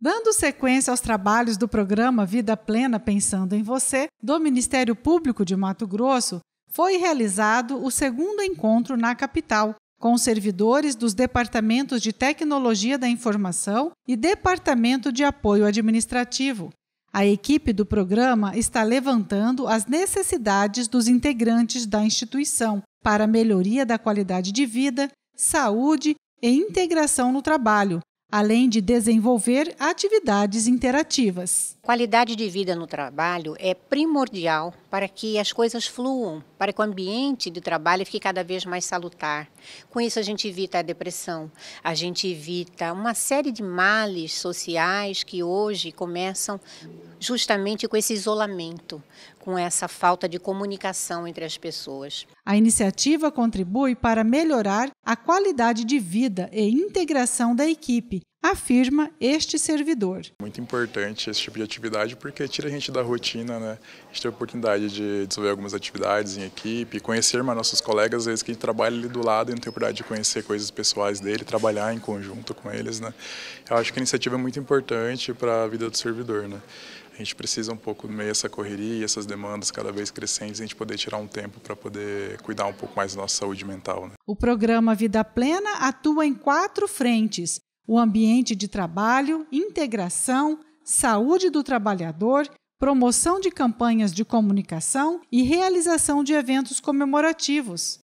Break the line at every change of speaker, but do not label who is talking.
Dando sequência aos trabalhos do programa Vida Plena Pensando em Você, do Ministério Público de Mato Grosso, foi realizado o segundo encontro na capital, com servidores dos Departamentos de Tecnologia da Informação e Departamento de Apoio Administrativo. A equipe do programa está levantando as necessidades dos integrantes da instituição para melhoria da qualidade de vida, saúde e integração no trabalho, além de desenvolver
atividades
interativas.
Qualidade de vida no trabalho é primordial para que as coisas fluam, para que o ambiente de trabalho fique cada vez mais salutar. Com isso, a gente evita a depressão, a gente evita uma série de males sociais que hoje começam justamente com esse isolamento, com essa falta de comunicação entre as pessoas.
A iniciativa contribui para melhorar a qualidade de vida e integração da equipe, afirma este servidor.
Muito importante esse tipo de atividade porque tira a gente da rotina, né? A gente tem a oportunidade de desenvolver algumas atividades em equipe, conhecer mais nossos colegas, às vezes que a gente trabalha ali do lado e não tem oportunidade de conhecer coisas pessoais dele, trabalhar em conjunto com eles, né? Eu acho que a iniciativa é muito importante para a vida do servidor, né? A gente precisa um pouco meio essa correria, essas demandas cada vez crescentes, a gente poder tirar um tempo para poder cuidar um pouco mais da nossa saúde mental. Né?
O programa Vida Plena atua em quatro frentes: o ambiente de trabalho, integração, saúde do trabalhador, promoção de campanhas de comunicação e realização de eventos comemorativos.